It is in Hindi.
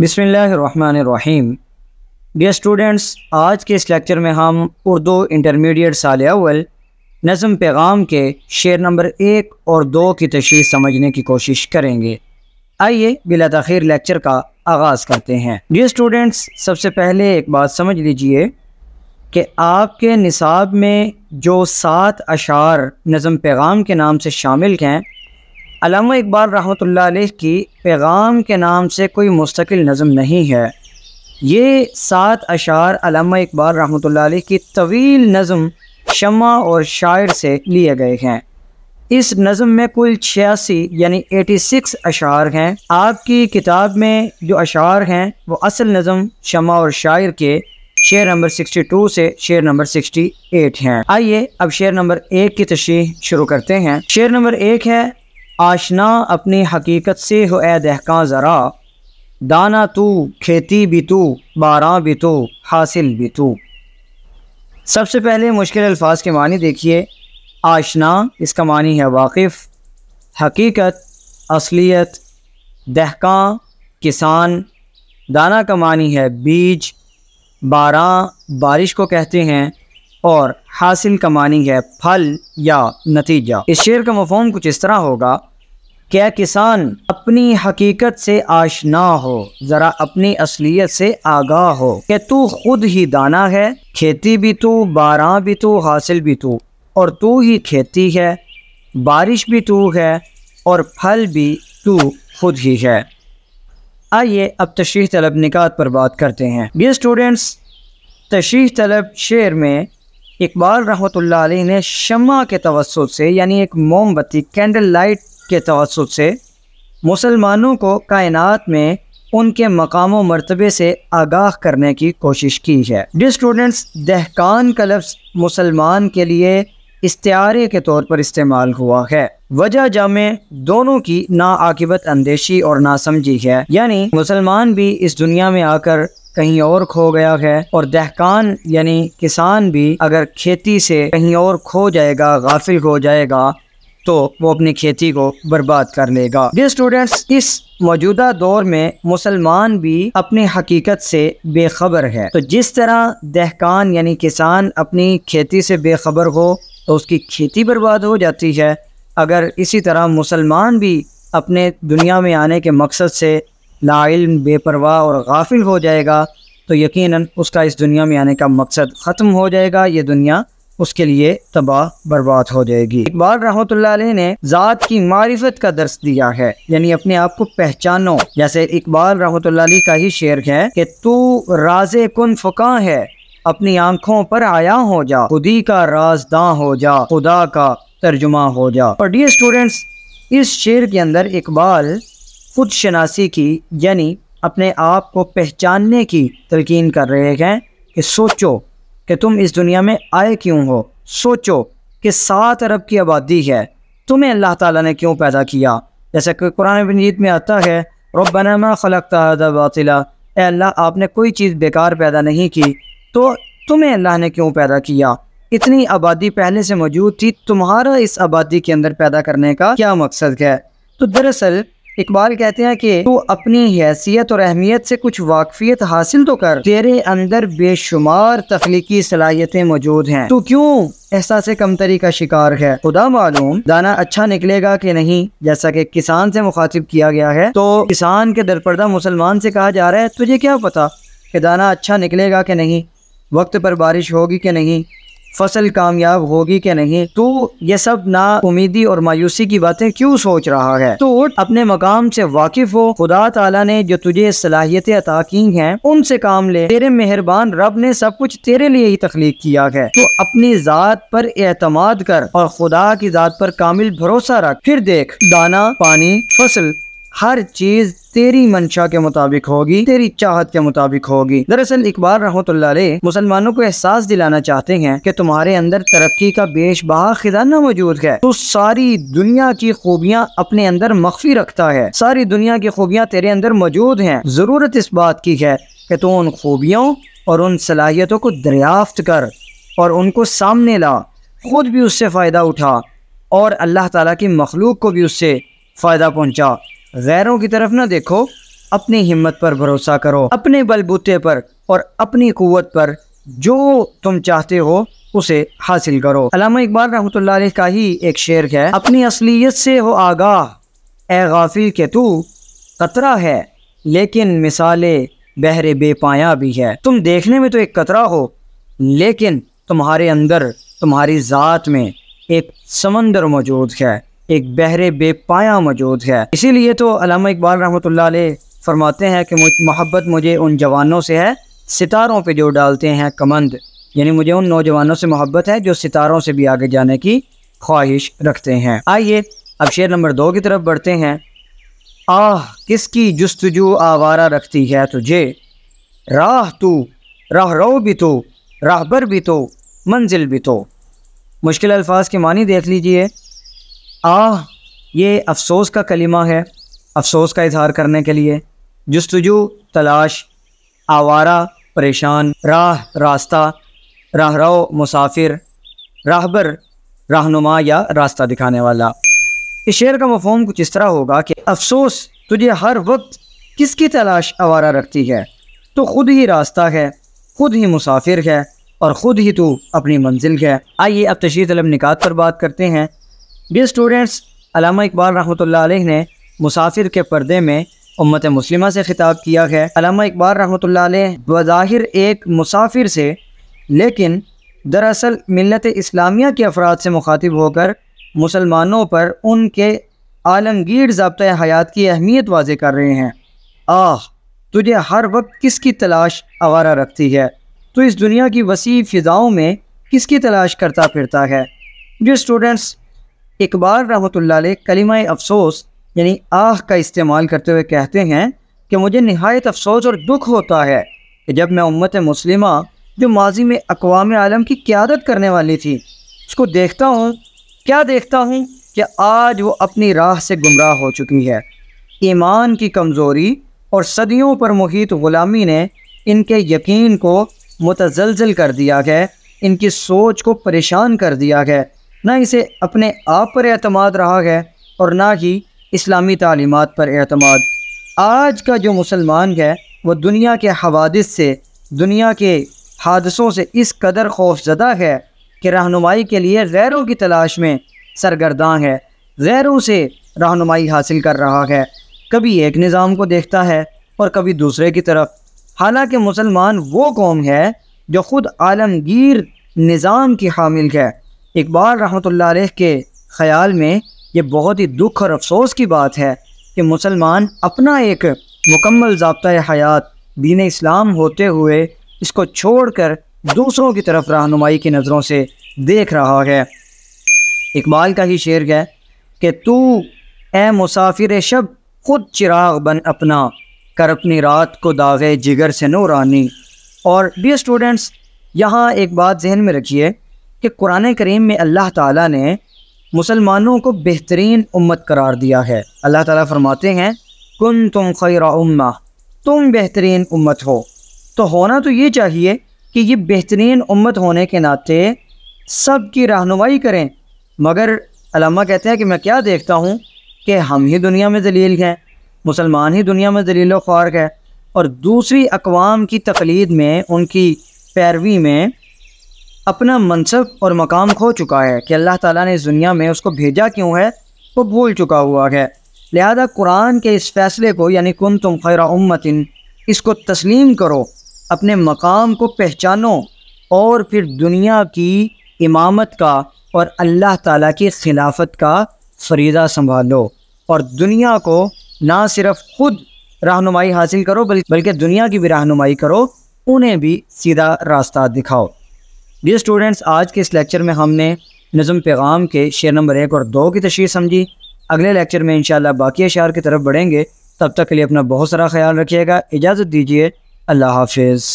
बिसमीम डियर स्टूडेंट्स आज के इस लेक्चर में हम उर्दू इंटरमीडिएट साल अव्वल नज़म पैगाम के शेर नंबर एक और दो की तशीर समझने की कोशिश करेंगे आइए बिला तखीर लेक्चर का आगाज़ करते हैं डियर स्टूडेंट्स सबसे पहले एक बात समझ लीजिए कि आपके निसाब में जो सात अशार नज़म पैगाम के नाम से शामिल हैं अलामा इकबाल रहमत की पैगाम के नाम से कोई मुस्तकिल नज़म नहीं है ये सात अशार अलामा इकबाल रहमत की तवील नज़म शमा और शायर से लिए गए हैं इस नज़म में कुल छियासी यानी 86 अशार हैं आपकी किताब में जो अशार हैं वो असल नज़म शमा और शायर के शेर नंबर 62 से शेर नंबर 68 हैं आइए अब शेर नंबर एक की तशरी शुरू करते हैं शेर नंबर एक है आशना अपनी हकीकत से हो ए दहका ज़रा दाना तू खेती भी तू बारा भी तो हासिल भी तू सबसे पहले मुश्किल अल्फाज के मानी देखिए आशना इसका मानी है वाकिफ़ हकीकत असलियत दहका किसान दाना का मानी है बीज बारा बारिश को कहते हैं और हासिल का मानी है फल या नतीजा इस शेर का मफहम कुछ इस तरह होगा क्या किसान अपनी हकीकत से आशना हो ज़रा अपनी असलियत से आगाह हो कि तू खुद ही दाना है खेती भी तू बारह भी तू हासिल भी तू और तू ही खेती है बारिश भी तू है और फल भी तू खुद ही है आइए अब तशरी तलब निकात पर बात करते हैं ये स्टूडेंट्स तशरी तलब शेर में इकबाल रहमत ने शमा के तवसत से यानी एक मोमबत्ती कैंडल लाइट के तवसत से मुसलमानों को कायनात में उनके मकाम मरतबे से आगाह करने की कोशिश की है डि स्टूडेंट्स दहकान का लफ्स मुसलमान के लिए इस्तारे के तौर पर इस्तेमाल हुआ है वजह जामे दोनों की नाआकबत अंदेशी और नासमझी है यानी मुसलमान भी इस दुनिया में आकर कहीं और खो गया है और दहकान यानी किसान भी अगर खेती से कहीं और खो जाएगा गाफिल हो जाएगा तो वो अपनी खेती को बर्बाद कर लेगा ये स्टूडेंट्स इस मौजूदा दौर में मुसलमान भी अपनी हकीकत से बेखबर है तो जिस तरह दहकान यानी किसान अपनी खेती से बेखबर हो तो उसकी खेती बर्बाद हो जाती है अगर इसी तरह मुसलमान भी अपने दुनिया में आने के मकसद से लाइल बेपरवाह और गाफिल हो जाएगा तो यकीनन उसका इस दुनिया में आने का मकसद ख़त्म हो जाएगा ये दुनिया उसके लिए तबाह बर्बाद हो जाएगी इकबाल रहमत ने ज़ात की मारिफत का दर्श दिया है यानी अपने आप को पहचानो जैसे इकबाल रहमत का ही शेर है कि तू राजे कन फुका है अपनी आंखों पर आया हो जा खुदी का राजदां हो जा खुदा का तर्जुमा हो जा और डी स्टूडेंट्स इस शेर के अंदर इकबाल खुद शनासी की यानी अपने आप को पहचानने की तलकिन कर रहे हैं कि सोचो कि तुम इस दुनिया में आए क्यों हो सोचो कि सात अरब की आबादी है तुम्हें अल्लाह ताला ने क्यों पैदा किया जैसे कि कुरान मजीद में आता है रबनामा खलकता बातिला अल्लाह आपने कोई चीज़ बेकार पैदा नहीं की तो तुम्हें अल्लाह ने क्यों पैदा किया इतनी आबादी पहले से मौजूद थी तुम्हारा इस आबादी के अंदर पैदा करने का क्या मकसद है तो दरअसल इकबाल कहते हैं कि तू अपनी हैसियत और अहमियत से कुछ वाकफियत हासिल तो कर तेरे अंदर बेशुमार तख्लीकी सलाहियतें मौजूद हैं तू क्यों एहसास कमतरी का शिकार है खुदा मालूम दाना अच्छा निकलेगा कि नहीं जैसा कि किसान से मुखातिब किया गया है तो किसान के दरपर्दा मुसलमान से कहा जा रहा है तुझे क्या पता कि दाना अच्छा निकलेगा कि नहीं वक्त पर बारिश होगी कि नहीं फसल कामयाब होगी क्या नहीं तो ये सब ना उम्मीदी और मायूसी की बातें क्यों सोच रहा है तो उठ अपने मकाम से वाकिफ हो खुदा ताला ने जो तुझे सलाहियतें अता की हैं उनसे काम ले तेरे मेहरबान रब ने सब कुछ तेरे लिए ही तख्लीक किया है तो अपनी ज़ात पर एतमाद कर और खुदा की ज़ात पर कामिल भरोसा रख फिर देख दाना पानी फसल हर चीज तेरी मंशा के मुताबिक होगी तेरी चाहत के मुताबिक होगी दरअसल इकबाल रहमत मुसलमानों को एहसास दिलाना चाहते हैं कि तुम्हारे अंदर तरक्की का बेश बहा खजाना मौजूद है तो सारी दुनिया की खूबियाँ अपने अंदर मख्फी रखता है सारी दुनिया की खूबियाँ तेरे अंदर मौजूद हैं ज़रूरत इस बात की है कि तू उन खूबियों और उन सलाहियतों को दरियाफ्त कर और उनको सामने ला खुद भी उससे फ़ायदा उठा और अल्लाह ताला की मखलूक को भी उससे फ़ायदा पहुँचा गैरों की तरफ ना देखो अपनी हिम्मत पर भरोसा करो अपने बलबूते पर और अपनी क़वत पर जो तुम चाहते हो उसे हासिल करो अलामा इकबाल रहमत का ही एक शेर है अपनी असलियत से हो आगाह ए गाफिल के तू कतरा है लेकिन मिसाल बहरे बेपाया भी है तुम देखने में तो एक कतरा हो लेकिन तुम्हारे अंदर तुम्हारी ज़ात में एक समंदर मौजूद है एक बहरे बेपाया मौजूद है इसीलिए तो अलामा इकबाल रहमत फरमाते हैं कि मोहब्बत मुझे उन जवानों से है सितारों पे जो डालते हैं कमंद यानी मुझे उन नौजवानों से मोहब्बत है जो सितारों से भी आगे जाने की ख्वाहिश रखते हैं आइए अब शेर नंबर दो की तरफ बढ़ते हैं आह किसकी जस्तजु आवारा रखती है तुझे राह तू राह रो भी तो राहबर भी तो मंजिल भी तो मुश्किल अल्फाज के मानी देख लीजिए आ ये अफसोस का कलिमा है अफसोस का इजहार करने के लिए जस्तजु तलाश आवारा परेशान राह रास्ता राहरो मुसाफिर राहबर रहनुमा या रास्ता दिखाने वाला इस शेर का मफहम कुछ इस तरह होगा कि अफसोस तुझे हर वक्त किसकी तलाश आवारा रखती है तो खुद ही रास्ता है खुद ही मुसाफिर है और ख़ुद ही तो अपनी मंजिल है आइए अब तशीर तलब निकात पर बात करते हैं डी स्टूडेंट्स अलामा इकबाल रहमत लाई ने मुसाफिर के पर्दे में उम्मत मुस्लिमा से ख़िताब किया है अलामा इकबाल रहमत अलैह बज़ाहिर एक मुसाफिर से लेकिन दरअसल मिलत इस्लामिया के अफराद से मुखातिब होकर मुसलमानों पर उनके आलमगीर जबत हयात की अहमियत वाजे कर रहे हैं आह तुझे हर वक्त किसकी तलाश आवारा रखती है तो इस दुनिया की वसी फ़िज़ाओं में किसकी तलाश करता फिरता है जो स्टूडेंट्स इकबाल रहमत कलिमा अफसोस यानी आह का इस्तेमाल करते हुए कहते हैं कि मुझे नहायत अफसोस और दुख होता है कि जब मैं उम्मत मुस्लिमा जो माजी में अकवाम आलम की क्यादत करने वाली थी उसको देखता हूँ क्या देखता हूँ कि आज वो अपनी राह से गुमराह हो चुकी है ईमान की कमज़ोरी और सदियों पर मुहित ग़ुलामी ने इनके यकीन को मुतजलजल कर दिया है इनकी सोच को परेशान कर दिया है ना इसे अपने आप पर अतमाद रहा है और ना ही इस्लामी तलीमत पर अतमाद आज का जो मुसलमान है वह दुनिया के हवादिस से दुनिया के हादसों से इस कदर खौफजदा है कि रहनुमाई के लिए गैरों की तलाश में सरगर्दा है गैरों से रहनुमाई हासिल कर रहा है कभी एक निज़ाम को देखता है और कभी दूसरे की तरफ हालांकि मुसलमान वो कौम है जो ख़ुद आलमगीर निज़ाम की हामिल है इकबाल रहमत के ख़्याल में ये बहुत ही दुख और अफसोस की बात है कि मुसलमान अपना एक मुकम्मल जबता हयात दीन इस्लाम होते हुए इसको छोड़ कर दूसरों की तरफ रहनुमाई की नज़रों से देख रहा है इकबाल का ही शेर है कि तू ए मुसाफिर शब खुद चिराग बन अपना कर अपनी रात को दागे जिगर से नो रानी और डियर स्टूडेंट्स यहाँ एक बात जहन में रखिए कि कुरान करीम में अल्लाह ताला ने मुसलमानों को बेहतरीन उम्मत करार दिया है अल्लाह ताला फरमाते हैं कुन तुम खैर उम्मा तुम बेहतरीन उम्मत हो तो होना तो ये चाहिए कि ये बेहतरीन उम्मत होने के नाते सब की रहनुमाई करें मगर अलामा कहते हैं कि मैं क्या देखता हूँ कि हम ही दुनिया में दलील हैं मुसलमान ही दुनिया में दलील ख्वार है और दूसरी अकवाम की तकलीद में उनकी पैरवी में अपना मनसब और मकाम खो चुका है कि अल्लाह ताला ने इस दुनिया में उसको भेजा क्यों है वो भूल चुका हुआ है लिहाजा कुरान के इस फ़ैसले को यानी कुन तुम खैर उम्मतिन इसको तस्लीम करो अपने मकाम को पहचानो और फिर दुनिया की इमामत का और अल्लाह ताला की खिलाफत का फरीदा संभालो और दुनिया को ना सिर्फ खुद रहनुमाई हासिल करो बल्कि दुनिया की भी रहनुमाई करो उन्हें भी सीधा रास्ता दिखाओ जी स्टूडेंट्स आज के इस लेक्चर में हमने नज़म पैगाम के शेर नंबर एक और दो की तशहर समझी अगले लेक्चर में इन बाकी अशार की तरफ बढ़ेंगे तब तक के लिए अपना बहुत सारा ख्याल रखिएगा इजाज़त दीजिए अल्लाह हाफिज़